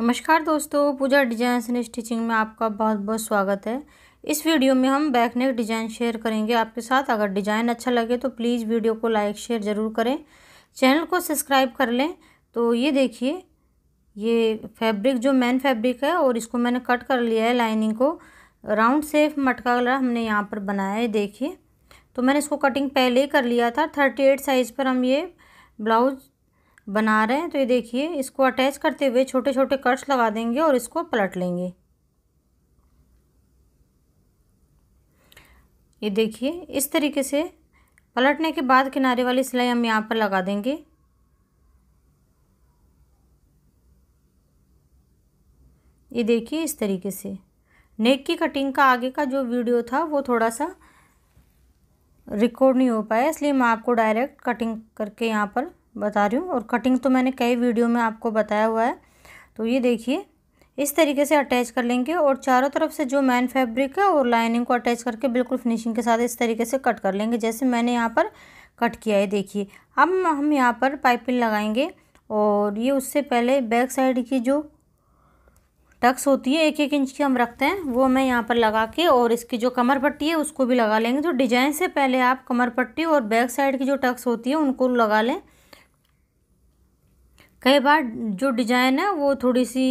नमस्कार दोस्तों पूजा design and stitching में आपका बहुत बहुत स्वागत है इस वीडियो में हम बैक नेक डिज़ाइन शेयर करेंगे आपके साथ अगर डिज़ाइन अच्छा लगे तो प्लीज़ वीडियो को लाइक शेयर ज़रूर करें चैनल को सब्सक्राइब कर लें तो ये देखिए ये फैब्रिक जो मेन फैब्रिक है और इसको मैंने कट कर लिया है लाइनिंग को राउंड सेफ मटका कलर हमने यहाँ पर बनाया है देखिए तो मैंने इसको कटिंग पहले ही कर लिया था थर्टी एट साइज़ पर हम ये ब्लाउज बना रहे हैं तो ये देखिए इसको अटैच करते हुए छोटे छोटे कट्स लगा देंगे और इसको पलट लेंगे ये देखिए इस तरीके से पलटने के बाद किनारे वाली सिलाई हम यहाँ पर लगा देंगे ये देखिए इस तरीके से नेक की कटिंग का आगे का जो वीडियो था वो थोड़ा सा रिकॉर्ड नहीं हो पाया इसलिए मैं आपको डायरेक्ट कटिंग करके यहाँ पर बता रही हूँ और कटिंग तो मैंने कई वीडियो में आपको बताया हुआ है तो ये देखिए इस तरीके से अटैच कर लेंगे और चारों तरफ से जो मैन फैब्रिक है और लाइनिंग को अटैच करके बिल्कुल फिनिशिंग के साथ इस तरीके से कट कर लेंगे जैसे मैंने यहाँ पर कट किया है देखिए अब हम यहाँ पर पाइपिंग लगाएंगे और ये उससे पहले बैक साइड की जो टक्स होती है एक एक इंच की हम रखते हैं वो मैं यहाँ पर लगा के और इसकी जो कमर पट्टी है उसको भी लगा लेंगे तो डिजाइन से पहले आप कमर पट्टी और बैक साइड की जो टक्स होती है उनको लगा लें कई बार जो डिजाइन है वो थोड़ी सी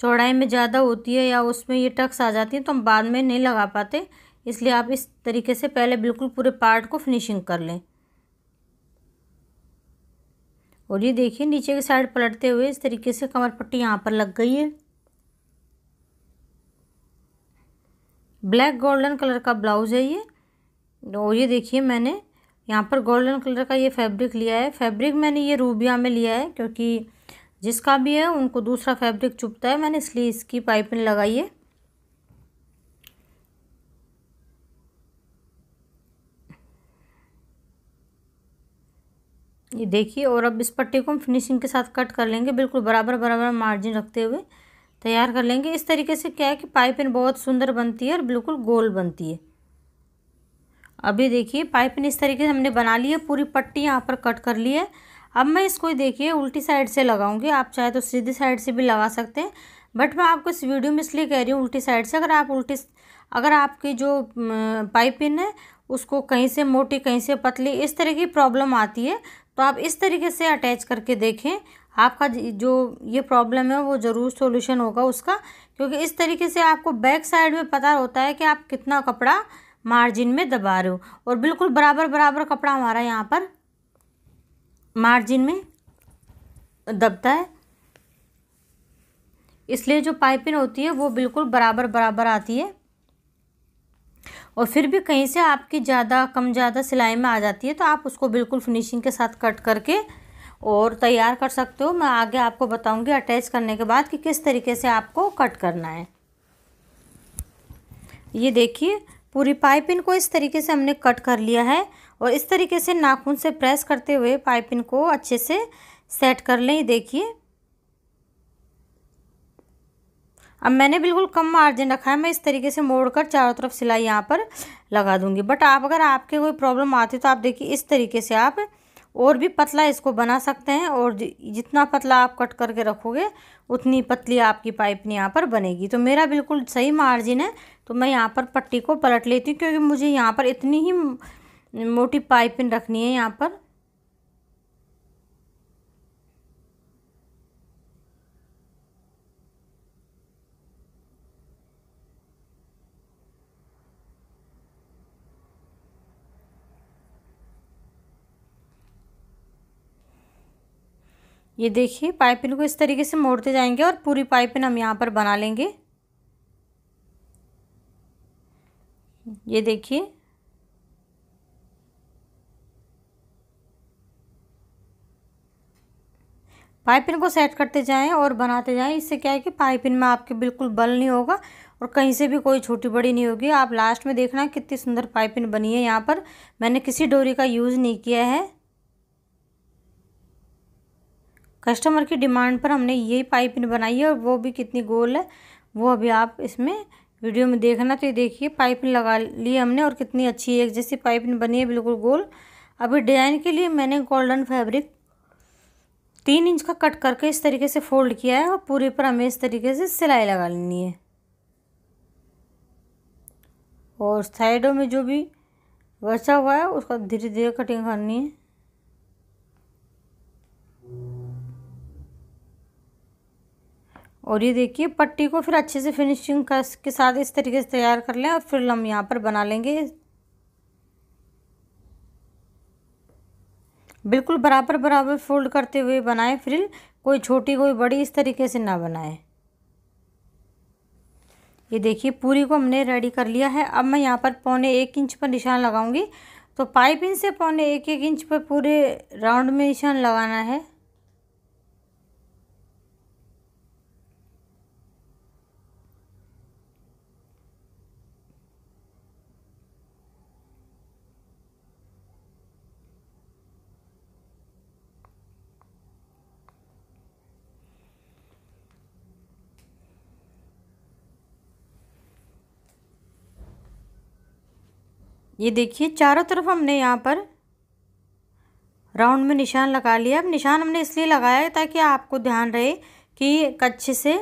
चौड़ाई में ज़्यादा होती है या उसमें ये टक्स आ जाती है तो हम बाद में नहीं लगा पाते इसलिए आप इस तरीके से पहले बिल्कुल पूरे पार्ट को फिनिशिंग कर लें और ये देखिए नीचे की साइड पलटते हुए इस तरीके से कमर पट्टी यहाँ पर लग गई है ब्लैक गोल्डन कलर का ब्लाउज़ है ये और ये देखिए मैंने यहाँ पर गोल्डन कलर का ये फैब्रिक लिया है फैब्रिक मैंने ये रूबिया में लिया है क्योंकि जिसका भी है उनको दूसरा फैब्रिक चुपता है मैंने इसलिए इसकी पाइपिंग लगाई है ये देखिए और अब इस पट्टी को हम फिनिशिंग के साथ कट कर लेंगे बिल्कुल बराबर बराबर मार्जिन रखते हुए तैयार कर लेंगे इस तरीके से क्या है कि पाइपिंग बहुत सुंदर बनती है और बिल्कुल गोल बनती है अभी देखिए पाइपिंग इस तरीके से हमने बना ली है पूरी पट्टी यहाँ पर कट कर ली है अब मैं इसको देखिए उल्टी साइड से लगाऊंगी आप चाहे तो सीधी साइड से भी लगा सकते हैं बट मैं आपको इस वीडियो में इसलिए कह रही हूँ उल्टी साइड से अगर आप उल्टी अगर आपकी जो पाइपिन है उसको कहीं से मोटी कहीं से पतली इस तरह की प्रॉब्लम आती है तो आप इस तरीके से अटैच करके देखें आपका जो ये प्रॉब्लम है वो ज़रूर सोल्यूशन होगा उसका क्योंकि इस तरीके से आपको बैक साइड में पता होता है कि आप कितना कपड़ा मार्जिन में दबा रहे हो और बिल्कुल बराबर बराबर कपड़ा हमारा यहाँ पर मार्जिन में दबता है इसलिए जो पाइपिंग होती है वो बिल्कुल बराबर बराबर आती है और फिर भी कहीं से आपकी ज़्यादा कम ज़्यादा सिलाई में आ जाती है तो आप उसको बिल्कुल फिनिशिंग के साथ कट करके और तैयार कर सकते हो मैं आगे आपको बताऊंगी अटैच करने के बाद कि किस तरीके से आपको कट करना है ये देखिए पूरी पाइपिन को इस तरीके से हमने कट कर लिया है और इस तरीके से नाखून से प्रेस करते हुए पाइपिन को अच्छे से सेट कर लें देखिए अब मैंने बिल्कुल कम मार्जिन रखा है मैं इस तरीके से मोड़कर चारों तरफ सिलाई यहाँ पर लगा दूंगी बट आप अगर आपके कोई प्रॉब्लम आती तो आप देखिए इस तरीके से आप और भी पतला इसको बना सकते हैं और जितना पतला आप कट करके रखोगे उतनी पतली आपकी पाइपिंग यहाँ पर बनेगी तो मेरा बिल्कुल सही मार्जिन है तो मैं यहाँ पर पट्टी को पलट लेती हूँ क्योंकि मुझे यहाँ पर इतनी ही मोटी पाइपिंग रखनी है यहाँ पर ये देखिए पाइपिन को इस तरीके से मोड़ते जाएंगे और पूरी पाइपिन हम यहाँ पर बना लेंगे ये देखिए पाइपिन को सेट करते जाएं और बनाते जाएं इससे क्या है कि पाइपिन में आपके बिल्कुल बल नहीं होगा और कहीं से भी कोई छोटी बड़ी नहीं होगी आप लास्ट में देखना कितनी सुंदर पाइपिन बनी है यहाँ पर मैंने किसी डोरी का यूज़ नहीं किया है कस्टमर की डिमांड पर हमने यही पाइपिन बनाई है और वो भी कितनी गोल है वो अभी आप इसमें वीडियो में देखना तो ये देखिए पाइपिन लगा ली हमने और कितनी अच्छी एक जैसी पाइपिन बनी है बिल्कुल गोल अभी डिज़ाइन के लिए मैंने गोल्डन फैब्रिक तीन इंच का कट करके इस तरीके से फोल्ड किया है और पूरे पर हमें इस तरीके से सिलाई लगा लेनी है और साइडों में जो भी बचा हुआ है उसका धीरे धीरे कटिंग करनी है और ये देखिए पट्टी को फिर अच्छे से फिनिशिंग के साथ इस तरीके से तैयार कर लें और फिर हम यहाँ पर बना लेंगे बिल्कुल बराबर बराबर फोल्ड करते हुए बनाएं फ्रिल कोई छोटी कोई बड़ी इस तरीके से ना बनाएं ये देखिए पूरी को हमने रेडी कर लिया है अब मैं यहाँ पर पौने एक इंच पर निशान लगाऊंगी तो पाइपिंग से पौने एक एक इंच पर पूरे राउंड में निशान लगाना है ये देखिए चारों तरफ हमने यहाँ पर राउंड में निशान लगा लिया अब निशान हमने इसलिए लगाया है ताकि आपको ध्यान रहे कि कच्छे से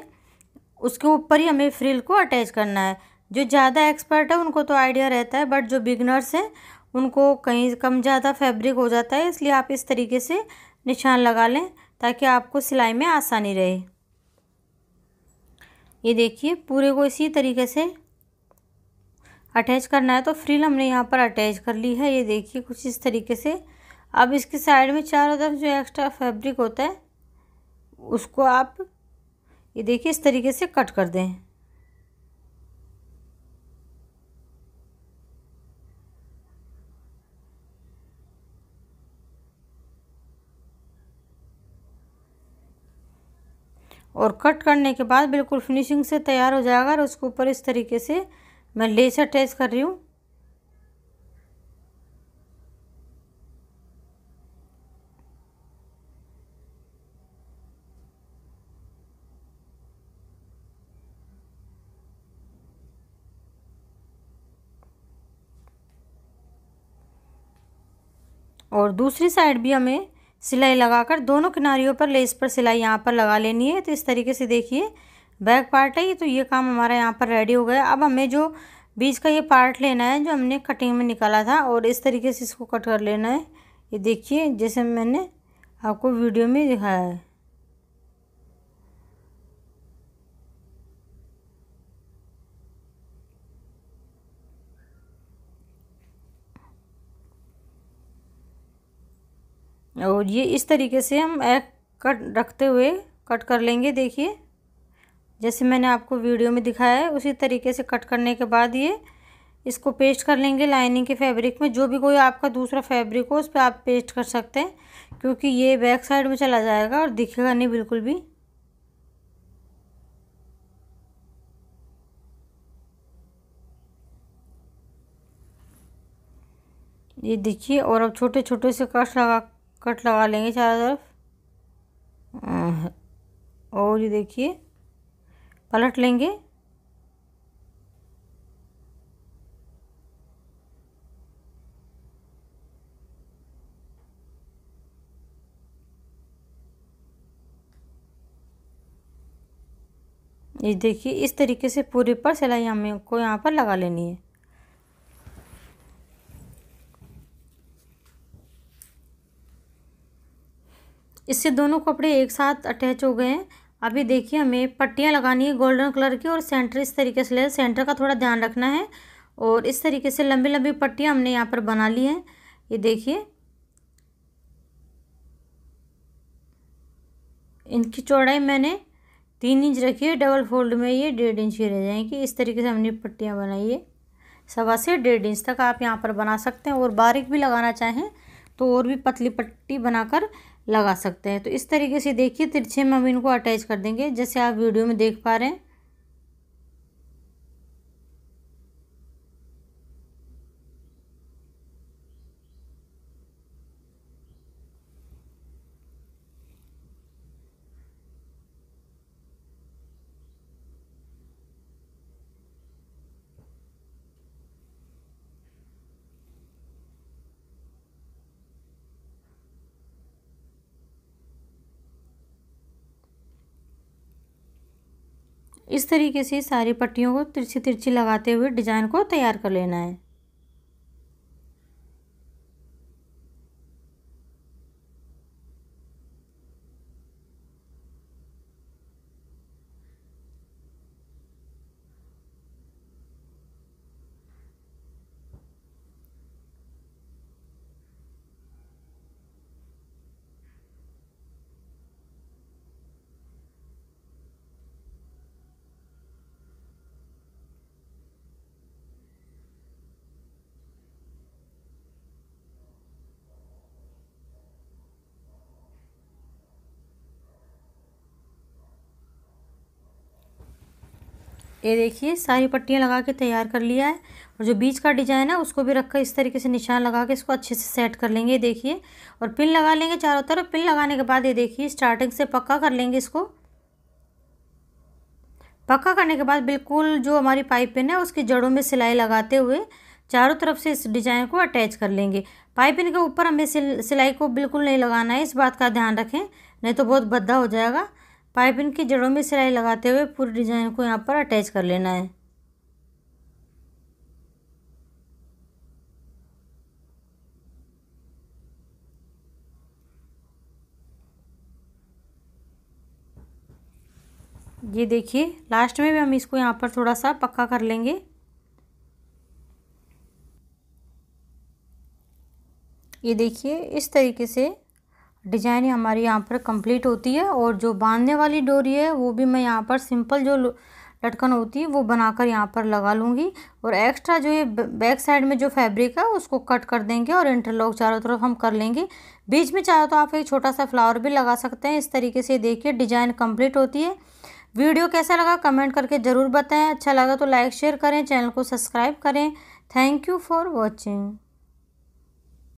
उसके ऊपर ही हमें फ्रिल को अटैच करना है जो ज़्यादा एक्सपर्ट है उनको तो आइडिया रहता है बट जो बिगनर्स हैं उनको कहीं कम ज़्यादा फैब्रिक हो जाता है इसलिए आप इस तरीके से निशान लगा लें ताकि आपको सिलाई में आसानी रहे ये देखिए पूरे को इसी तरीके से अटैच करना है तो फ्रिल हमने यहाँ पर अटैच कर ली है ये देखिए कुछ इस तरीके से अब इसके साइड में चारों तरफ जो एक्स्ट्रा फैब्रिक होता है उसको आप ये देखिए इस तरीके से कट कर दें और कट करने के बाद बिल्कुल फिनिशिंग से तैयार हो जाएगा और उसके ऊपर इस तरीके से मैं लेसर टेस्ट कर रही हूँ और दूसरी साइड भी हमें सिलाई लगाकर दोनों किनारियों पर लेस पर सिलाई यहाँ पर लगा लेनी है तो इस तरीके से देखिए बैक पार्ट है ये तो ये काम हमारा यहाँ पर रेडी हो गया अब हमें जो बीच का ये पार्ट लेना है जो हमने कटिंग में निकाला था और इस तरीके से इसको कट कर लेना है ये देखिए जैसे मैंने आपको वीडियो में दिखाया है और ये इस तरीके से हम एक कट रखते हुए कट कर लेंगे देखिए जैसे मैंने आपको वीडियो में दिखाया है उसी तरीके से कट करने के बाद ये इसको पेस्ट कर लेंगे लाइनिंग के फैब्रिक में जो भी कोई आपका दूसरा फैब्रिक हो उस पर आप पेस्ट कर सकते हैं क्योंकि ये बैक साइड में चला जाएगा और दिखेगा नहीं बिल्कुल भी ये देखिए और अब छोटे छोटे से कट लगा कट लगा लेंगे चारों तरफ और ये देखिए पलट लेंगे ये देखिए इस तरीके से पूरे पर सिलाई हमें को यहाँ पर लगा लेनी है इससे दोनों कपड़े एक साथ अटैच हो गए हैं अभी देखिए हमें पट्टियाँ लगानी है गोल्डन कलर की और सेंटर इस तरीके से ले सेंटर का थोड़ा ध्यान रखना है और इस तरीके से लंबी लंबी पट्टियाँ हमने यहाँ पर बना ली हैं ये देखिए इनकी चौड़ाई मैंने तीन इंच रखी है डबल फोल्ड में ये डेढ़ इंच की रह जाएंगी इस तरीके से हमने पट्टियाँ बनाई है सवा से डेढ़ इंच तक आप यहाँ पर बना सकते हैं और बारीक भी लगाना चाहें तो और भी पतली पट्टी बनाकर लगा सकते हैं तो इस तरीके से देखिए तिरछे में हम इनको अटैच कर देंगे जैसे आप वीडियो में देख पा रहे हैं इस तरीके से सारी पट्टियों को तिरछी तिरछी लगाते हुए डिज़ाइन को तैयार कर लेना है ये देखिए सारी पट्टियाँ लगा के तैयार कर लिया है और जो बीच का डिजाइन है उसको भी रखकर इस तरीके से निशान लगा के इसको अच्छे से सेट कर लेंगे ये देखिए और पिन लगा लेंगे चारों तरफ पिन लगाने के बाद ये देखिए स्टार्टिंग से पक्का कर लेंगे इसको पक्का करने के बाद बिल्कुल जो हमारी पाइप पिन है उसकी जड़ों में सिलाई लगाते हुए चारों तरफ से इस डिजाइन को अटैच कर लेंगे पाइप पिन के ऊपर हमें सिलाई को बिल्कुल नहीं लगाना है इस बात का ध्यान रखें नहीं तो बहुत भद्दा हो जाएगा पाइपिंग की जड़ों में सिलाई लगाते हुए पूरी डिज़ाइन को यहाँ पर अटैच कर लेना है ये देखिए लास्ट में भी हम इसको यहाँ पर थोड़ा सा पक्का कर लेंगे ये देखिए इस तरीके से डिज़ाइन हमारी यहाँ पर कंप्लीट होती है और जो बांधने वाली डोरी है वो भी मैं यहाँ पर सिंपल जो लटकन होती है वो बनाकर यहाँ पर लगा लूँगी और एक्स्ट्रा जो ये बैक साइड में जो फैब्रिक है उसको कट कर देंगे और इंटरलॉक चारों तरफ हम कर लेंगे बीच में चाहो तो आप एक छोटा सा फ्लावर भी लगा सकते हैं इस तरीके से देखिए डिज़ाइन कंप्लीट होती है वीडियो कैसा लगा कमेंट करके ज़रूर बताएं अच्छा लगा तो लाइक शेयर करें चैनल को सब्सक्राइब करें थैंक यू फॉर वॉचिंग